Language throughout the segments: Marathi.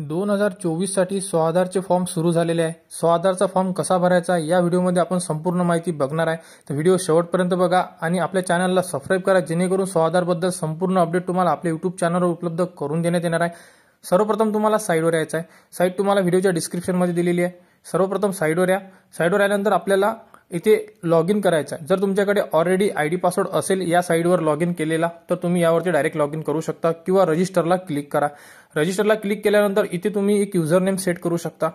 दोन हजार चोवीससाठी स्वाधारचे फॉर्म सुरू झालेले आहे स्वाधारचा फॉर्म कसा भरायचा या व्हिडिओमध्ये आपण संपूर्ण माहिती बघणार आहे तर व्हिडिओ शेवटपर्यंत बघा आणि आपल्या चॅनलला सबस्क्राईब करा जेणेकरून स्वाधारबद्दल संपूर्ण अपडेट तुम्हाला आपल्या युट्यूब चॅनलवर उपलब्ध करून देण्यात येणार आहे सर्वप्रथम तुम्हाला साईडवर यायचं आहे साईट तुम्हाला व्हिडिओच्या डिस्क्रिप्शनमध्ये दिलेली आहे सर्वप्रथम साईडवर या साईडवर आल्यानंतर आपल्याला इथे लॉग इन करायचं आहे जर तुमच्याकडे ऑलरेडी आय डी पासवर्ड असेल या साईडवर लॉग इन केलेला तर तुम्ही यावरती डायरेक्ट लॉग इन करू शकता किंवा रजिस्टरला क्लिक करा रजिस्टरला क्लिक केल्यानंतर इथे तुम्ही एक युझरनेम सेट करू शकता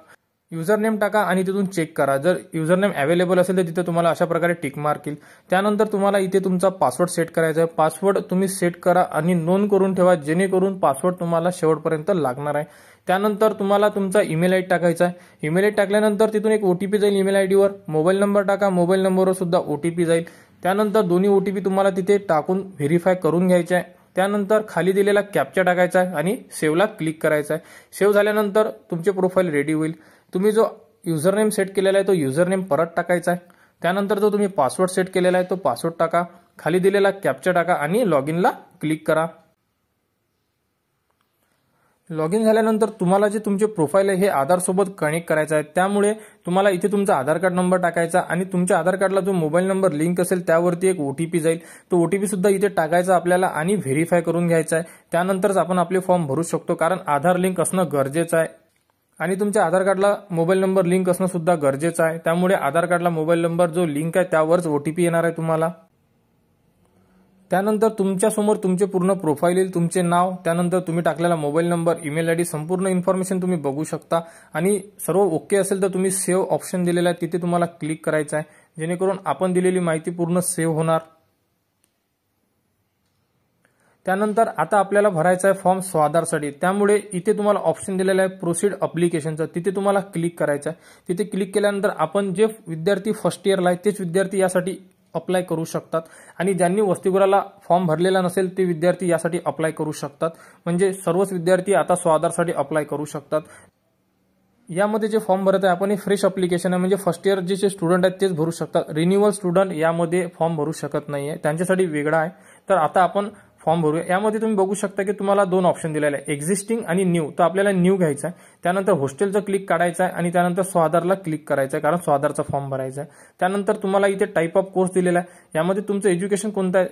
युझरनेम टाका आणि तिथून चेक करा जर युझरनेम अवेलेबल असेल तर तिथे तुम्हाला अशा प्रकारे टिक मार्क येईल त्यानंतर तुम्हाला इथे तुमचा पासवर्ड सेट करायचा आहे पासवर्ड तुम्ही सेट करा आणि नोंद करून ठेवा जेणेकरून पासवर्ड तुम्हाला शेवटपर्यंत लागणार आहे त्यानंतर तुम्हाला तुमचा ईमेल आय टाकायचा आहे ईमेल आय टाकल्यानंतर तिथून एक ओटीपी जाईल ईमेल आय डीवर मोबाईल नंबर टाका मोबाईल नंबरवर सुद्धा ओटीपी जाईल त्यानंतर दोन्ही ओटीपी तुम्हाला तिथे टाकून व्हेरीफाय करून घ्यायचे आहे त्यानंतर खाली दिलेला कॅप्चा टाकायचा आहे आणि सेव्हला क्लिक करायचा आहे सेव्ह झाल्यानंतर तुमचे प्रोफाईल रेडी होईल तुम्ही जो युझरनेम सेट केलेला आहे तो युझरनेम परत टाकायचा आहे त्यानंतर जो तुम्ही पासवर्ड सेट केलेला आहे तो पासवर्ड टाका खाली दिलेला कॅप्चा टाका आणि लॉग इनला क्लिक करा लॉग इन झाल्यानंतर तुम्हाला जे तुमचे प्रोफाईल आहे हे आधारसोबत कनेक्ट करायचं आहे त्यामुळे तुम्हाला इथे तुमचा आधार कार्ड नंबर टाकायचा आणि तुमच्या आधार कार्डला जो मोबाईल नंबर लिंक असेल त्यावरती एक ओटीपी जाईल तो ओटीपी सुद्धा इथे टाकायचा आपल्याला आणि व्हेरीफाय करून घ्यायचा आहे त्यानंतरच आपण आपले फॉर्म भरू शकतो कारण आधार लिंक असणं गरजेचं आहे आणि तुमच्या आधार कार्डला मोबाईल नंबर लिंक असणं सुद्धा गरजेचं आहे त्यामुळे आधार कार्डला मोबाईल नंबर जो लिंक आहे त्यावरच ओटीपी येणार आहे तुम्हाला त्यानंतर तुमच्यासमोर तुमचे पूर्ण प्रोफाईल येईल तुमचे नाव त्यानंतर तुम्ही टाकलेला mobile number email ID information इन्फॉर्मेशन तुम्ही बघू शकता आणि सर्व ओके असेल तर तुम्ही सेव्ह ऑप्शन दिलेला आहे तिथे तुम्हाला क्लिक करायचं आहे जेणेकरून आपण दिलेली माहिती पूर्ण सेव्ह होणार त्यानंतर आता आपल्याला भरायचा आहे फॉर्म स्वाधारसाठी त्यामुळे इथे तुम्हाला ऑप्शन दिलेला आहे प्रोसीड अप्लिकेशनचं तिथे तुम्हाला क्लिक करायचं आहे तिथे क्लिक केल्यानंतर आपण जे विद्यार्थी फर्स्ट इयरला आहे तेच विद्यार्थी यासाठी अप्लाय करू शकतात आणि ज्यांनी वसतिगृहाला फॉर्म भरलेला नसेल ते विद्यार्थी यासाठी अप्लाय करू शकतात म्हणजे सर्वच विद्यार्थी आता स्वाधारसाठी अप्लाय करू शकतात यामध्ये जे फॉर्म भरत आहे आपण हे फ्रेश अप्लिकेशन आहे म्हणजे फर्स्ट इयर जे जे स्टुडंट आहेत तेच भरू शकतात रिन्युअल स्टुडंट यामध्ये फॉर्म भरू शकत नाही आहे त्यांच्यासाठी वेगळा आहे तर आता आपण फॉर्म भरूया यामध्ये तुम्ही बघू शकता की तुम्हाला दोन ऑप्शन दिलेले आहे एक्झिस्टिंग आणि न्यू तर आपल्याला न्यू घ्यायचा आहे त्यानंतर हॉस्टेलचं क्लिक काढायचं आहे आणि त्यानंतर स्वाधारला क्लिक करायचं आहे कारण स्वाधारचा फॉर्म भरायचा आहे त्यानंतर तुम्हाला इथे टाईप ऑफ कोर्स दिलेला आहे यामध्ये तुमचं एज्युकेशन कोणतं आहे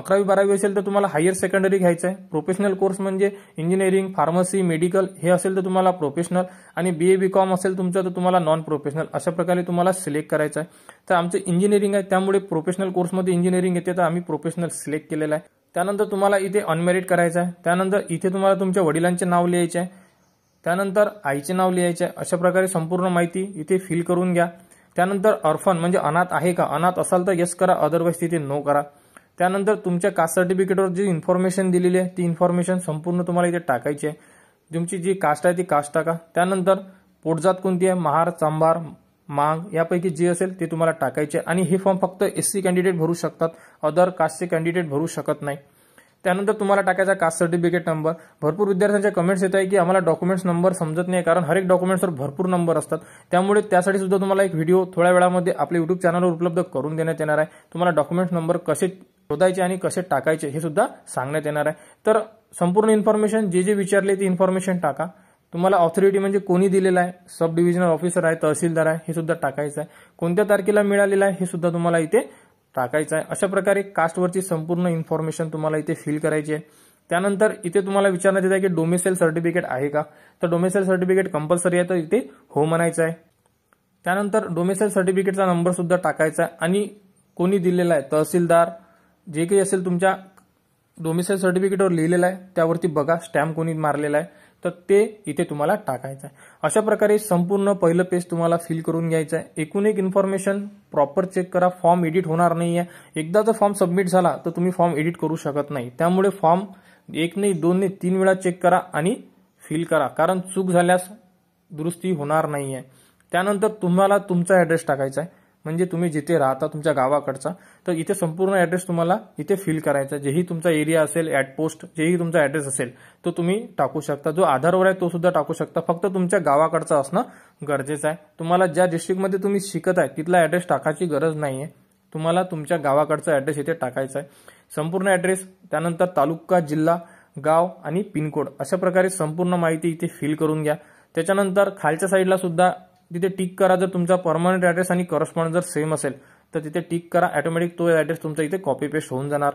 अकरावी बारावी असेल तर तुम्हाला हायर सेकंडरी घ्यायचं आहे प्रोफेशनल कोर्स म्हणजे इंजिनिअरिंग फार्मसी मेडिकल हे असेल तर तुम्हाला प्रोफेशनल आणि बी ए बी कॉम असेल तुमचं तर तुम्हाला नॉन प्रोफेशनल अशा प्रकारे तुम्हाला सिलेक्ट करायचं आहे तर आमचं इंजिनिअरिंग आहे त्यामुळे प्रोफेशनल कोर्समध्ये इंजिनिअरिंग येते तर आम्ही प्रोफेशनल सिलेक्ट केलेला आहे त्यानंतर तुम्हाला इथे अनमेरिट करायचं आहे त्यानंतर इथे तुम्हाला तुमच्या वडिलांचे नाव लिहायचे आहे त्यानंतर आईचे नाव लिहायचे आहे अशा प्रकारे संपूर्ण माहिती इथे फिल करून घ्या त्यानंतर अर्फन म्हणजे अनाथ आहे का अनाथ असाल तर यस करा अदरवाईज तिथे नो करा त्यानंतर तुमच्या कास्ट सर्टिफिकेटवर जी इन्फॉर्मेशन दिलेली आहे ती इन्फॉर्मेशन संपूर्ण तुम्हाला इथे टाकायची आहे तुमची जी कास्ट आहे ती कास्ट टाका त्यानंतर पोटजात कोणती आहे महार चांभार मांग यापैकी जी असेल ते तुम्हाला टाकायचे आणि हे फॉर्म फक्त एस सी कॅन्डिडेट भरू शकतात अदर कास्टचे कॅन्डिडेट भरू शकत नाही त्यानंतर तुम्हाला टाकायचा कास्ट सर्टिफिकेट नंबर भरपूर विद्यार्थ्यांच्या कमेंट्स येत आहे की आम्हाला डॉक्युमेंट्स नंबर समजत नाही कारण हर डॉक्युमेंट्सवर भरपूर नंबर असतात त्यामुळे त्यासाठी सुद्धा तुम्हाला एक व्हिडिओ थोड्या वेळामध्ये आपल्या युट्यूब चॅनलवर उपलब्ध करून देण्यात येणार आहे तुम्हाला डॉक्युमेंट्स नंबर कसे शोधायचे आणि कसे टाकायचे हे सुद्धा सांगण्यात येणार आहे तर संपूर्ण इन्फॉर्मेशन जे जे विचारले ती इन्फॉर्मेशन टाका तुम्हाला ऑथॉरिटी म्हणजे कोणी दिलेला आहे सब डिव्हिजनल ऑफिसर आहे तहसीलदार आहे हे सुद्धा टाकायचं आहे कोणत्या तारखेला मिळालेला आहे हे सुद्धा तुम्हाला इथे टाकायचं आहे अशा प्रकारे कास्टवरची संपूर्ण इन्फॉर्मेशन तुम्हाला इथे फिल करायची आहे त्यानंतर इथे तुम्हाला विचारण्यात येत आहे की डोमेसेल सर्टिफिकेट आहे का तर डोमेसेल सर्टिफिकेट कंपल्सरी आहे तर इथे हो म्हणायचं आहे त्यानंतर डोमेसेल सर्टिफिकेटचा नंबर सुद्धा टाकायचा आहे आणि कोणी दिलेला आहे तहसीलदार जे काही असेल तुमच्या डोमेसेल सर्टिफिकेटवर लिहिलेलं आहे त्यावरती बघा स्टॅम्प कोणी मारलेला आहे तर ते इथे तुम्हाला टाकायचं आहे अशा प्रकारे संपूर्ण पहिलं पेज तुम्हाला फिल करून घ्यायचं आहे एकूण एक इन्फॉर्मेशन प्रॉपर चेक करा फॉर्म एडिट होणार नाही आहे एकदा जर फॉर्म सबमिट झाला तर तुम्ही फॉर्म एडिट करू शकत नाही त्यामुळे फॉर्म एक नाही दोन नाही तीन वेळा चेक करा आणि फिल करा कारण चूक झाल्यास दुरुस्ती होणार नाही आहे त्यानंतर तुम्हाला तुमचा ॲड्रेस टाकायचा आहे म्हणजे तुम्ही जिथे राहता तुमच्या गावाकडचा तर इथे संपूर्ण ॲड्रेस तुम्हाला इथे फिल करायचा जेही तुमचा एरिया असेल ॲट पोस्ट जेही तुमचा ॲड्रेस असेल तो तुम्ही टाकू शकता जो आधारवर आहे तो सुद्धा टाकू शकता फक्त तुमच्या गावाकडचा असणं गरजेचं आहे तुम्हाला ज्या डिस्ट्रिक्टमध्ये तुम्ही शिकत आहे तिथला ॲड्रेस टाकायची गरज नाही तुम्हाला तुमच्या गावाकडचा ॲड्रेस इथे टाकायचा आहे संपूर्ण ॲड्रेस त्यानंतर तालुका जिल्हा गाव आणि पिनकोड अशा प्रकारे संपूर्ण माहिती इथे फिल करून घ्या त्याच्यानंतर खालच्या साईडला सुद्धा तिथे टिक करा जर तुमचा परमनंट ॲड्रेस आणि करस्पॉन्ड जर सेम असेल तर तिथे टिक करा ऑटोमॅटिक तो ॲड्रेस तुमचा इथे कॉपी पेस्ट होऊन जाणार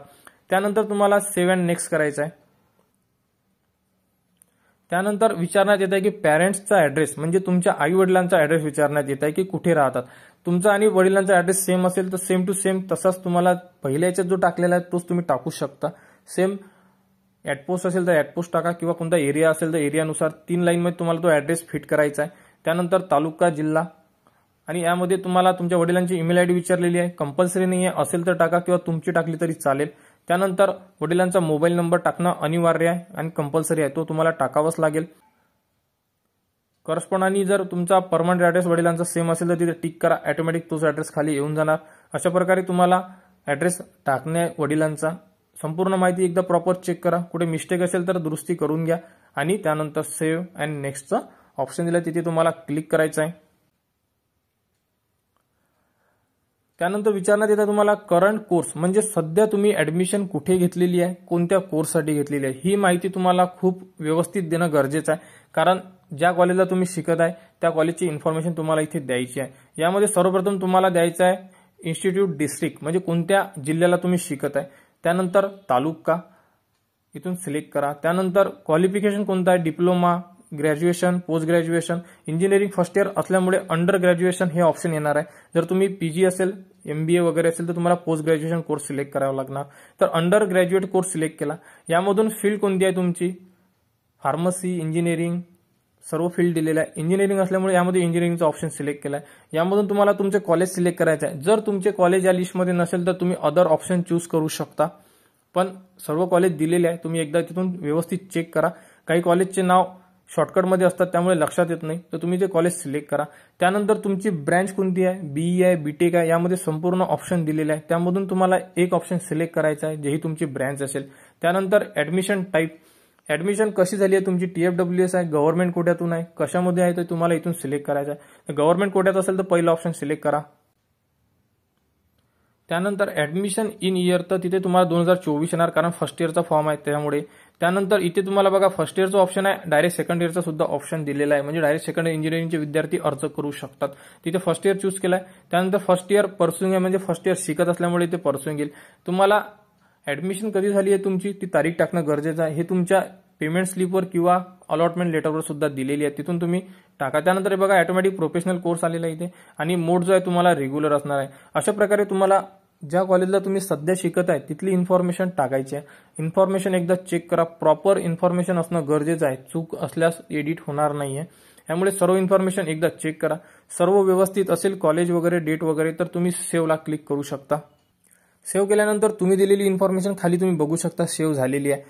त्यानंतर तुम्हाला सेव्ह अँड नेक्स्ट करायचं आहे त्यानंतर विचारण्यात येत आहे की पॅरेंट्सचा ॲड्रेस म्हणजे तुमच्या आई वडिलांचा ॲड्रेस विचारण्यात येत आहे की कुठे राहतात तुमचा आणि वडिलांचा ॲड्रेस सेम असेल तर सेम टू सेम तसाच तुम्हाला पहिल्याच्या जो टाकलेला आहे तोच तुम्ही टाकू शकता सेम ॲटपोस्ट असेल तर ॲटपोस्ट टाका किंवा कोणता एरिया असेल तर एरियानुसार तीन लाईनमध्ये तुम्हाला तो ॲड्रेस फिट करायचा आहे त्यानंतर तालुका जिल्हा आणि यामध्ये तुम्हाला तुमच्या वडिलांची ईमेल आय डी विचारलेली आहे कंपल्सरी नाही आहे असेल तर टाका किंवा तुमची टाकली तरी चालेल त्यानंतर वडिलांचा मोबाईल नंबर टाकणं अनिवार्य आहे आणि कंपल्सरी आहे तो तुम्हाला टाकावाच लागेल करस्पॉन्डानी जर तुमचा परमनंट ॲड्रेस वडिलांचा सेम असेल तर तिथे टिक करा ऑटोमॅटिक तोच ॲड्रेस खाली येऊन जाणार अशा प्रकारे तुम्हाला ॲड्रेस टाकणे वडिलांचा संपूर्ण माहिती एकदा प्रॉपर चेक करा कुठे मिस्टेक असेल तर दुरुस्ती करून घ्या आणि त्यानंतर सेव्ह अँड नेक्स्टचं ऑप्शन दिला तिथे तुम्हाला क्लिक करायचं आहे त्यानंतर विचारण्यात येतं तुम्हाला करंट कोर्स म्हणजे सध्या तुम्ही ऍडमिशन कुठे घेतलेली आहे कोणत्या कोर्ससाठी घेतलेली आहे ही माहिती तुम्हाला खूप व्यवस्थित देणं गरजेचं आहे कारण ज्या कॉलेजला तुम्ही शिकत आहे त्या कॉलेजची इन्फॉर्मेशन तुम्हाला इथे द्यायची आहे यामध्ये सर्वप्रथम तुम्हाला द्यायचं आहे इन्स्टिट्यूट डिस्ट्रिक्ट म्हणजे कोणत्या जिल्ह्याला तुम्ही शिकत आहे त्यानंतर तालुका इथून सिलेक्ट करा त्यानंतर क्वालिफिकेशन कोणतं आहे diploma graduation post graduation engineering first year असल्यामुळे अंडर ग्रॅज्युएशन हे ऑप्शन येणार आहे जर तुम्ही पीजी असेल एमबीए वगैरे असेल तर तुम्हाला पोस्ट ग्रॅज्युएशन कोर्स सिलेक्ट करावा लागणार तर अंडर ग्रॅज्युएट कोर्स सिलेक्ट केला यामधून फील्ड कोणती आहे तुमची फार्मसी इंजिनिअरिंग सर्व फील्ड दिलेलं आहे इंजिनिअरिंग असल्यामुळे यामध्ये इंजिनिअरिंगचा ऑप्शन सिलेक्ट केला आहे यामधून तुम्हाला तुमचे कॉलेज सिलेक्ट करायचं आहे जर तुमचे कॉलेज या लिस्टमध्ये नसेल तर तुम्ही अदर ऑप्शन चूज करू शकता पण सर्व कॉलेज दिलेले आहे तुम्ही एकदा तिथून व्यवस्थित चेक करा काही कॉलेजचे नाव शॉर्टकटमध्ये असतात त्यामुळे लक्षात येत नाही तर तुम्ही जे कॉलेज सिलेक्ट करा त्यानंतर तुमची ब्रँच कोणती आहे बीई आहे बीटेक आहे यामध्ये संपूर्ण ऑप्शन दिलेले आहे त्यामधून तुम्हाला एक ऑप्शन सिलेक्ट करायचा आहे ही तुमची ब्रँच असेल त्यानंतर ॲडमिशन टाईप ॲडमिशन कशी झाली आहे तुमची टी एफ डब्ल्यू आहे गव्हर्नमेंट कोट्यातून आहे कशामध्ये आहे ते तुम्हाला इथून सिलेक्ट करायचं आहे गव्हर्नमेंट कोट्यात असेल तर पहिलं ऑप्शन सिलेक्ट करा त्यानंतर ऍडमिशन इन इयर तर तिथे तुम्हाला दोन हजार चोवीस येणार कारण फर्स्ट इयरचा फॉर्म आहे त्यामुळे त्यानंतर इथे तुम्हाला बघा फर्स्ट इयरचं ऑप्शन आहे डायरेक्ट सेकंड इयरचा सुद्धा ऑप्शन दिलेला आहे म्हणजे डायरेक्ट सेकंड इंजिनिअरिंगचे विद्यार्थी अर्ज करू शकतात तिथे फर्स्ट इयर चूज केलाय आहे त्यानंतर फर्स्ट इयर पर्सून आहे म्हणजे फर्स्ट इयर शिकत असल्यामुळे ते परसून येईल तुम्हाला ऍडमिशन कधी झाली आहे तुमची ती तारीख टाकणं गरजेचं आहे हे तुमच्या पेमेंट स्लिपवर किंवा अलॉटमेंट लेटरवर सुद्धा दिलेली आहे तिथून तुम्ही टाका त्यानंतर बघा ऑटोमॅटिक प्रोफेशनल कोर्स आलेला इथे आणि मोड जो आहे तुम्हाला रेग्युलर असणार आहे अशा प्रकारे तुम्हाला ज्या कॉलेजला तुम्ही सध्या शिकत आहे तिथली इन्फॉर्मेशन टाकायची आहे इन्फॉर्मेशन एकदा चेक करा प्रॉपर इन्फॉर्मेशन असणं गरजेचं आहे चूक असल्यास एडिट होणार नाही आहे त्यामुळे सर्व इन्फॉर्मेशन एकदा चेक करा सर्व व्यवस्थित असेल कॉलेज वगैरे डेट वगैरे तर तुम्ही सेवला क्लिक करू शकता सेव्ह केल्यानंतर तुम्ही दिलेली इन्फॉर्मेशन खाली तुम्ही बघू शकता सेव्ह झालेली आहे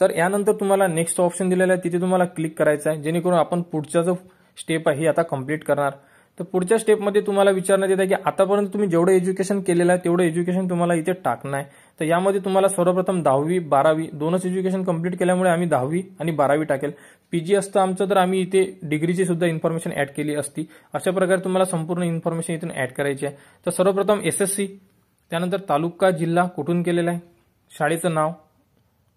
तर यानंतर तुम्हाला नेक्स्ट ऑप्शन दिलेला आहे तिथे तुम्हाला क्लिक करायचं आहे जेणेकरून आपण पुढचा जो स्टेप आहे ही आता कम्प्लीट करणार तर पुढच्या स्टेपमध्ये तुम्हाला विचारण्यात आहे की आतापर्यंत तुम्ही जेवढं एज्युकेशन केलेलं आहे तेवढं एज्युकेशन तुम्हाला इथे टाकणं आहे तर यामध्ये तुम्हाला सर्वप्रथम दहावी बारावी दोनच एज्युकेशन कंप्लीट केल्यामुळे आम्ही दहावी आणि बारावी टाकेल पीजी असतं आमचं तर आम्ही इथे डिग्रीची सुद्धा इन्फॉर्मेशन ऍड केली असती अशा प्रकारे तुम्हाला संपूर्ण इन्फॉर्मेशन इथून ॲड करायची आहे तर सर्वप्रथम एसएससी सी त्यानंतर तालुका जिल्हा कुठून केलेला आहे शाळेचं नाव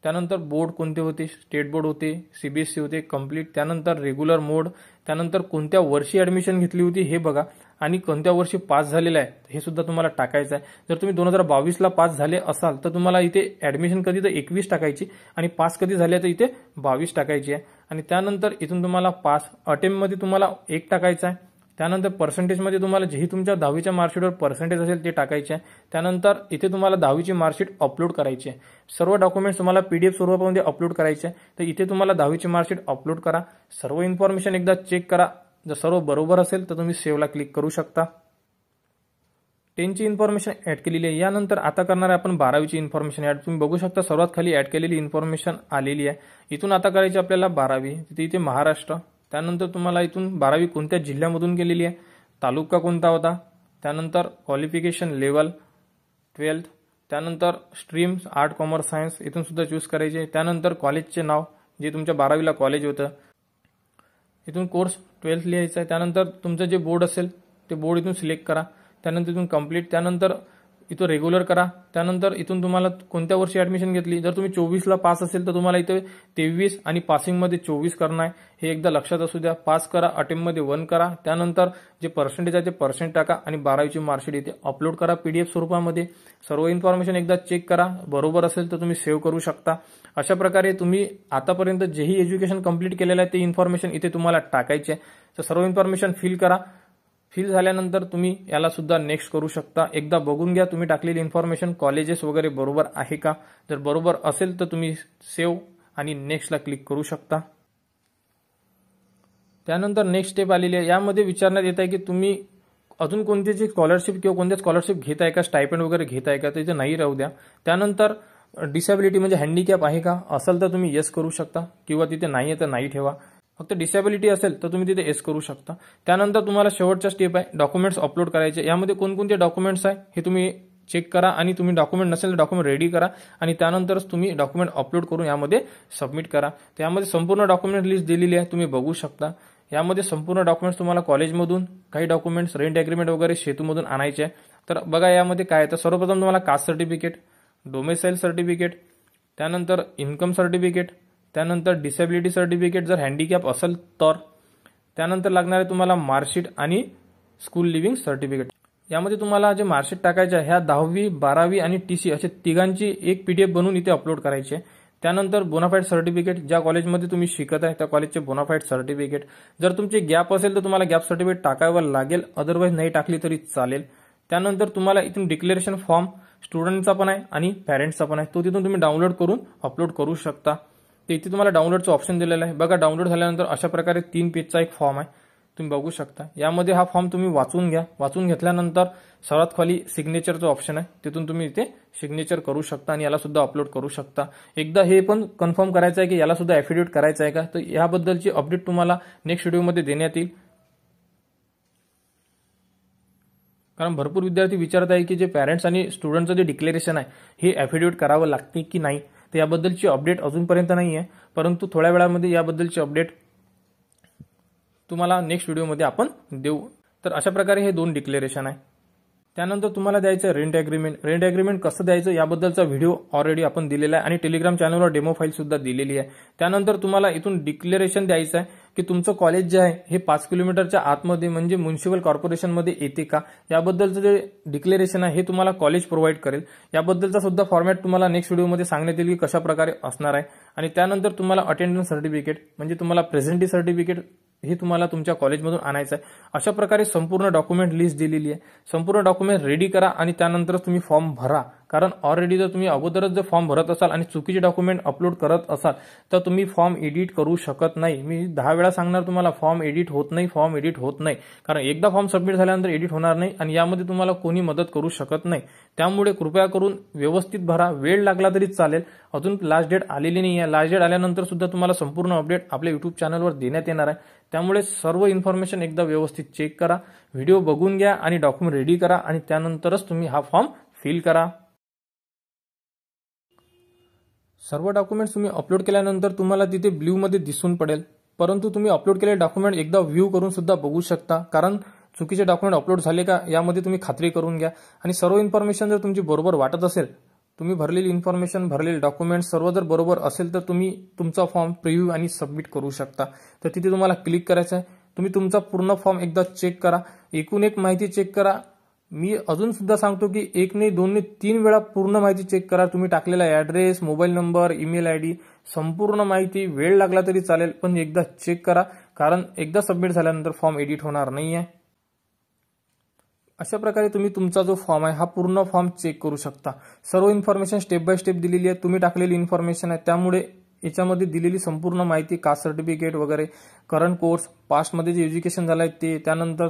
त्यानंतर बोर्ड कोणते होते स्टेट बोर्ड होते सीबीएसई होते कम्प्लीट त्यानंतर रेग्युलर मोड त्यानंतर कोणत्या वर्षी ऍडमिशन घेतली होती हे बघा आणि कोणत्या वर्षी पास झालेला आहे हे सुद्धा तुम्हाला टाकायचं आहे जर तुम्ही दोन हजार बावीसला पास झाले असाल तर तुम्हाला इथे ऍडमिशन कधी तर एकवीस टाकायची आणि पास कधी झाले तर इथे बावीस टाकायची आहे आणि त्यानंतर इथून तुम्हाला पास अटेम्प्टमध्ये तुम्हाला एक टाकायचा आहे त्यानंतर पर्सेंटेजमध्ये तुम्हाला जेही तुमच्या दहावीच्या मार्कशीटवर पर्सेंटेज असेल ते टाकायचे आहे त्यानंतर इथे तुम्हाला दहावीची मार्कशीट अपलोड करायची आहे सर्व डॉक्युमेंट्स तुम्हाला पी डी एफ स्वरूपामध्ये अपलोड करायचे आहे तर इथे तुम्हाला दहावीची मार्कशीट अपलोड करा सर्व इन्फॉर्मेशन एकदा चेक करा जर सर्व बरोबर असेल तर तुम्ही सेवला क्लिक करू शकता टेनची इन्फॉर्मेशन ऍड केलेली आहे यानंतर आता करणार आहे आपण बारावीची इन्फॉर्मेशन ॲड तुम्ही बघू शकता सर्वात खाली ऍड केलेली इन्फॉर्मेशन आलेली आहे इथून आता करायची आपल्याला बारावी तिथे इथे महाराष्ट्र त्यानंतर तुम्हाला इथून बारावी कोणत्या जिल्ह्यामधून केलेली आहे तालुका कोणता होता त्यानंतर क्वालिफिकेशन लेवल ट्वेल्थ त्यानंतर स्ट्रीम्स आर्ट कॉमर्स सायन्स इथून सुद्धा चूज करायचे त्यानंतर कॉलेजचे नाव जे तुमच्या बारावीला कॉलेज होतं इथून कोर्स ट्वेल्थ लिहायचा आहे त्यानंतर तुमचं जे बोर्ड असेल ते बोर्ड इथून सिलेक्ट करा त्यानंतर इथून कम्प्लीट त्यानंतर इथं रेग्युलर करा त्यानंतर इथून तुम्हाला कोणत्या वर्षी ऍडमिशन घेतली जर तुम्ही चोवीसला पास असेल तर तुम्हाला इथे तेवीस आणि पासिंगमध्ये चोवीस करणं आहे हे एकदा लक्षात असू द्या पास करा अटेम्पमध्ये वन करा त्यानंतर जे पर्सेंटेज आहे ते पर्सेंट टाका आणि बारावीची मार्कशीट इथे अपलोड करा पीडीएफ स्वरूपामध्ये सर्व इन्फॉर्मेशन एकदा चेक करा बरोबर असेल तर तुम्ही सेव्ह करू शकता अशा प्रकारे तुम्ही आतापर्यंत जेही एज्युकेशन कंप्लीट केलेलं आहे ते इन्फॉर्मेशन इथे तुम्हाला टाकायचे आहे तर सर्व इन्फॉर्मेशन फिल करा फिल झाल्यानंतर तुम्ही याला सुद्धा नेक्स्ट करू शकता एकदा बघून घ्या तुम्ही टाकलेली इन्फॉर्मेशन कॉलेजेस वगैरे बरोबर आहे का जर बरोबर असेल तर तुम्ही सेव्ह आणि नेक्स्टला क्लिक करू शकता त्यानंतर नेक्स्ट स्टेप आलेली आहे यामध्ये विचारण्यात येत आहे की तुम्ही अजून कोणती जी स्कॉलरशिप किंवा कोणत्या स्कॉलरशिप घेत आहे का स्टायपेंड वगैरे घेत आहे का तिथे नाही राहू द्या त्यानंतर डिसेबिलिटी म्हणजे हँडिकॅप आहे का असेल तर तुम्ही येस करू शकता किंवा तिथे नाही आहे तर नाही ठेवा फक्त डिसेबिलिटी असेल तर तुम्ही तिथे एस करू शकता त्यानंतर तुम्हाला शेवटच्या स्टेप आहे डॉक्युमेंट्स अपलोड करायचे यामध्ये कोणकोणते डॉक्युमेंट्स आहे हे तुम्ही चेक करा आणि तुम्ही डॉक्युमेंट नसेल तर डॉक्युमेंट रेडी करा आणि त्यानंतरच तुम्ही डॉक्युमेंट अपलोड करून यामध्ये सबमिट करा त्यामध्ये संपूर्ण डॉक्युमेंट लिस्ट दिलेली आहे तुम्ही बघू शकता यामध्ये संपूर्ण डॉक्युमेंट्स तुम्हाला कॉलेजमधून काही डॉक्युमेंट्स रेंट ॲग्रीमेंट वगैरे शेतूमधून आणायचे आहे तर बघा यामध्ये काय तर सर्वप्रथम तुम्हाला कास्ट सर्टिफिकेट डोमेसाईल सर्टिफिकेट त्यानंतर इन्कम सर्टिफिकेट त्यानंतर डिसेबिलिटी सर्टिफिकेट जर हँडिकॅप असेल तर त्यानंतर लागणार आहे तुम्हाला मार्कशीट आणि स्कूल लिव्हिंग सर्टिफिकेट यामध्ये तुम्हाला जे मार्कशीट टाकायचे आहे ह्या दहावी बारावी आणि टी सी असे तिघांची एक पीडीएफ बनवून इथे अपलोड करायचे त्यानंतर बोनाफाईड सर्टिफिकेट ज्या कॉलेजमध्ये तुम्ही शिकत आहे त्या कॉलेजचे बोनाफाईड सर्टिफिकेट जर तुमची गॅप असेल तर तुम्हाला गॅप सर्टिफिकेट टाकावं लागेल अदरवाईज नाही टाकली तरी चालेल त्यानंतर तुम्हाला इथून डिक्लेरेशन फॉर्म स्टुडंटचा पण आहे आणि पॅरेंट्सचा पण आहे तो तिथून तुम्ही डाउनलोड करून अपलोड करू शकता इथे तुम्हाला डाउनलोडचं ऑप्शन दिलेलं आहे बघा डाउनलोड झाल्यानंतर अशा प्रकारे तीन पेजचा एक फॉर्म आहे तुम्ही बघू शकता यामध्ये हा फॉर्म तुम्ही वाचून घ्या वाचून घेतल्यानंतर सर्वात खाली सिग्नेचरचं ऑप्शन आहे तिथून तुम्ही इथे सिग्नेचर करू शकता आणि याला सुद्धा अपलोड करू शकता एकदा हे पण कन्फर्म करायचं आहे की याला सुद्धा करायचं आहे का तर याबद्दलची अपडेट तुम्हाला नेक्स्ट व्हिडिओमध्ये देण्यात येईल कारण भरपूर विद्यार्थी विचारत आहे की जे पॅरेंट्स आणि स्टुडंटचं जे डिक्लेरेशन आहे हे एफिडेविट करावं लागते की नाही तर याबद्दलची अपडेट अजूनपर्यंत नाही आहे परंतु थोड्या वेळामध्ये याबद्दलची अपडेट तुम्हाला नेक्स्ट व्हिडिओमध्ये आपण देऊ तर अशा प्रकारे हे दोन डिक्लेरेशन आहे त्यानंतर तुम्हाला द्यायचं रेंट ॲग्रीमेंट रेंट ॲग्रीमेंट कसं द्यायचं याबद्दलचा व्हिडिओ ऑलरेडी आपण दिलेला आहे आणि टेलिग्राम चॅनलवर डेमो फाईल सुद्धा दिलेली आहे त्यानंतर तुम्हाला इथून डिक्लेरेशन द्यायचं आहे की तुमचं कॉलेज जे आहे हे पाच किलोमीटरच्या आतमध्ये म्हणजे म्युन्सिपल कॉर्पोरेशनमध्ये येते का याबद्दलचं जे डिक्लेरेशन आहे हे तुम्हाला कॉलेज प्रोव्हाइड करेल याबद्दलचा सुद्धा फॉर्मॅट तुम्हाला नेक्स्ट व्हिडिओमध्ये सांगण्यात येईल की कशा असणार आहे आणि त्यानंतर तुम्हाला अटेंडन्स सर्टिफिकेट म्हणजे तुम्हाला प्रेझेंटी सर्टिफिकेट हे तुम्हाला तुमच्या कॉलेजमधून आणायचं आहे अशा प्रकारे संपूर्ण डॉक्युमेंट लिस्ट दिलेली आहे संपूर्ण डॉक्युमेंट रेडी करा आणि त्यानंतरच तुम्ही फॉर्म भरा कारण ऑलरेडी जर तुम्ही अगोदरच जर फॉर्म भरत असाल आणि चुकीचे डॉक्युमेंट अपलोड करत असाल तर तुम्ही फॉर्म एडिट करू शकत नाही मी दहा वेळा सांगणार तुम्हाला फॉर्म एडिट होत नाही फॉर्म एडिट होत नाही कारण एकदा फॉर्म सबमिट झाल्यानंतर एडिट होणार नाही आणि यामध्ये तुम्हाला कोणी मदत करू शकत नाही त्यामुळे कृपया करून व्यवस्थित भरा वेळ लागला तरी चालेल अजून लास्ट डेट आलेली नाही आहे लास्ट डेट आल्यानंतर सुद्धा तुम्हाला संपूर्ण अपडेट आपल्या युट्यूब चॅनलवर देण्यात येणार आहे त्यामुळे सर्व इन्फॉर्मेशन एकदा व्यवस्थित चेक करा व्हिडिओ बघून घ्या आणि डॉक्युमेंट रेडी करा आणि त्यानंतरच तुम्ही हा फॉर्म फिल करा सर्व डॉक्युमेंट्स तुम्ही अपलोड केल्यानंतर तुम्हाला तिथे ब्ल्यूमध्ये दिसून पडेल परंतु तुम्ही अपलोड केलेले डॉक्युमेंट एकदा व्ह्यू करून सुद्धा बघू शकता कारण चुकीचे डॉक्युमेंट अपलोड झाले का यामध्ये तुम्ही खात्री करून घ्या आणि सर्व इन्फॉर्मेशन जर तुमची बरोबर वाटत असेल तुम्ही भरलेली इन्फॉर्मेशन भरलेले डॉक्युमेंट सर्व जर बरोबर असेल तर तुम्ही तुमचा फॉर्म प्रिव्ह्यू आणि सबमिट करू शकता तर तिथे तुम्हाला क्लिक करायचं आहे तुम्ही तुमचा पूर्ण फॉर्म एकदा चेक करा एकूण एक माहिती चेक करा मी अजून सुद्धा सांगतो की एक नाही दोन नाही तीन वेळा पूर्ण माहिती चेक करा तुम्ही टाकलेला address mobile number email I D संपूर्ण माहिती वेळ लागला तरी चालेल पण एकदा चेक करा कारण एकदा सबमिट झाल्यानंतर फॉर्म एडिट होणार नाही आहे अशा प्रकारे तुम्ही तुमचा जो फॉर्म आहे हा पूर्ण फॉर्म चेक करू शकता सर्व इन्फॉर्मेशन स्टेप बाय स्टेप दिलेली आहे तुम्ही टाकलेली इन्फॉर्मेशन आहे त्यामुळे याच्यामध्ये दिलेली संपूर्ण माहिती कास्ट सर्टिफिकेट वगैरे करंट कोर्स पास्टमध्ये जे एज्युकेशन झालं आहे ते त्यानंतर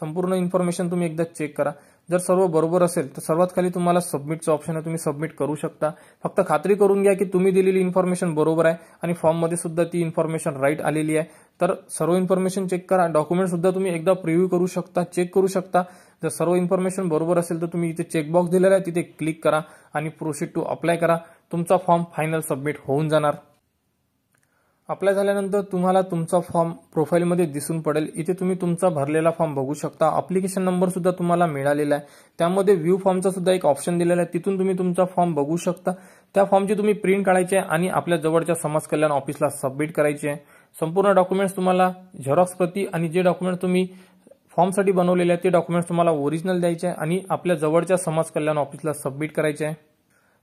संपूर्ण इन्फॉर्मेशन तुम्ही एकदा चेक करा जर सर्व बरोबर असेल तर सर्वात खाली तुम्हाला सबमिटचं ऑप्शन आहे तुम्ही सबमिट करू शकता फक्त खात्री करून घ्या की तुम्ही दिलेली इन्फॉर्मेशन बरोबर आहे आणि फॉर्ममध्ये सुद्धा ती इन्फॉर्मेशन राईट आलेली आहे तर सर्व इन्फॉर्मेशन चेक करा डॉक्युमेंट सुद्धा तुम्ही एकदा प्रिव्ह्यू करू शकता चेक करू शकता जर सर्व इन्फॉर्मेशन बरोबर असेल तर तुम्ही इथे चेकबॉक्स दिलेला आहे तिथे क्लिक करा आणि प्रोसीड टू अप्लाय करा तुमचा फॉर्म फायनल सबमिट होऊन जाणार अप्लाय झाल्यानंतर तुम्हाला तुमचा फॉर्म प्रोफाईलमध्ये दिसून पडेल इथे तुम्ही तुमचा भरलेला फॉर्म बघू शकता अप्लिकेशन नंबर सुद्धा तुम्हाला मिळालेला आहे त्यामध्ये व्ह्यू फॉर्मचा सुद्धा एक ऑप्शन दिलेला आहे तिथून तुम्ही तुमचा फॉर्म बघू शकता त्या फॉर्मची तुम्ही प्रिंट काढायची आहे आणि आपल्या जवळच्या समाज कल्याण ऑफिसला सबमिट करायची आहे संपूर्ण डॉक्युमेंट्स तुम्हाला झेरॉक्स प्रती आणि जे डॉक्युमेंट तुम्ही फॉर्मसाठी बनवलेले आहेत ते डॉक्युमेंट्स तुम्हाला ओरिजिनल द्यायचे आहे आणि आपल्या जवळच्या समाज कल्याण ऑफिसला सबमिट करायचे आहे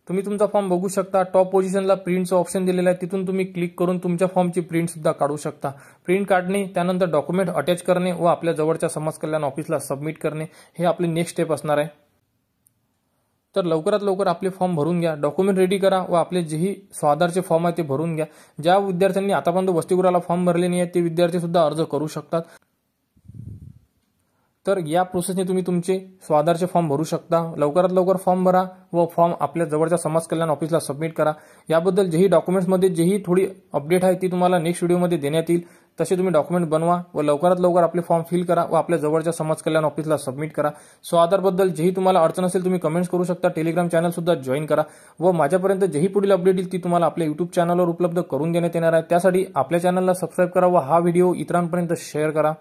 तुम्ही तुमचा फॉर्म बघू शकता टॉप पोझिशनला प्रिंटचं ऑप्शन दिलेलं आहे तिथून तुम्ही क्लिक करून तुमच्या फॉर्मची प्रिंट सुद्धा काढू शकता प्रिंट काढणे त्यानंतर डॉक्युमेंट अटॅच करणे व आपल्या जवळच्या समाज कल्याण ऑफिसला सबमिट करणे हे आपले नेक्स्ट स्टेप असणार आहे तर लवकरात लवकर आपले फॉर्म भरून घ्या डॉक्युमेंट रेडी करा व आपले जेही स्वाधारचे फॉर्म आहे ते भरून घ्या ज्या विद्यार्थ्यांनी आतापर्यंत वसतिगृहाला फॉर्म भरले नाही आहेत ते विद्यार्थी सुद्धा अर्ज करू शकतात तर या प्रोसेसने तुम्ही तुमचे स्वाधारचे फॉर्म भरू शकता लवकरात लवकर फॉर्म भरा व फॉर्म आपल्या जवळच्या समाज कल्याण ऑफिसला सबमिट करा याबद्दल जेही डॉक्युमेंट्समध्ये जेही थोडी अपडेट आहे ती तुम्हाला नेक्स्ट व्हिडिओमध्ये देण्यात येईल तसे तुम्ही डॉक्युमेंट बनवा व लवकरात लवकर आपले फॉर्म फिल करा व आपल्या जवळच्या समाज कल्याण ऑफिसला सबमिट करा सो आधारबद्दल जेही तुम्हाला अडचण असेल तुम्ही कमेंट्स करू शकता टेलिग्राम चॅनल सुद्धा जॉईन करा व माझ्यापर्यंत जेही पुढील अपडेट येईल ती तुम्हाला आपल्या युट्यूब चॅनलवर उपलब्ध करून देण्यात येणार आहे त्यासाठी आपल्या चॅनलला सबस्क्राईब करा व हा व्हिडिओ इतरांपर्यंत शेअर करा